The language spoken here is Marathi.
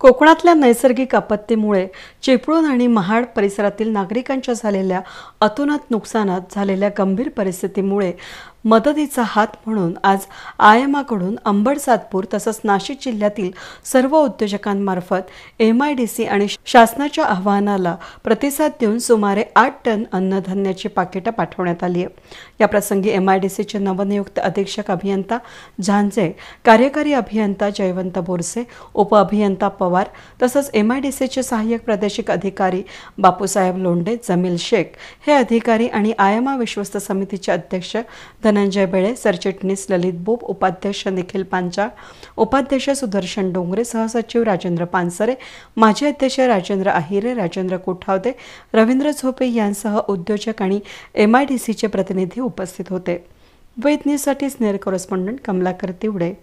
कोकणातल्या नैसर्गिक आपत्तीमुळे चिपळूण आणि महाड परिसरातील नागरिकांच्या झालेल्या अतोनात नुकसानात झालेल्या गंभीर परिस्थितीमुळे मदतीचा हात म्हणून आज आयमाकडून अंबड सातपूर तसंच नाशिक जिल्ह्यातील सर्व उद्योजकांमार्फत सी आणि शासनाच्या आव्हानाला प्रतिसाद देऊन सुमारे आठ टन अन्नधान्याची पाकिटं पाठवण्यात आली आहे याप्रसंगी सीचे नवनियुक्त अधीक्षक अभियंता झांजे कार्यकारी अभियंता जयवंत बोरसे उपअभियंता पवार तसंच एम सीचे सहाय्यक प्रादेशिक अधिकारी बापूसाहेब लोंडे जमील शेख हे अधिकारी आणि आयमा विश्वस्त समितीचे अध्यक्ष धनंजय बेळे सरचिटणीस ललित बोब उपाध्यक्ष निखिल पांचाळ उपाध्यक्ष सुदर्शन डोंगरे सहसचिव राजेंद्र पानसरे माजी अध्यक्ष राजेंद्र अहिरे राजेंद्र कोठावते रवींद्र झोपे यांसह उद्योजक आणि एमआयडीसीचे प्रतिनिधी उपस्थित होते वेदन्यूजसाठी स्नेअर कॉरेस्पॉन्डंट कमलाकर तिवडे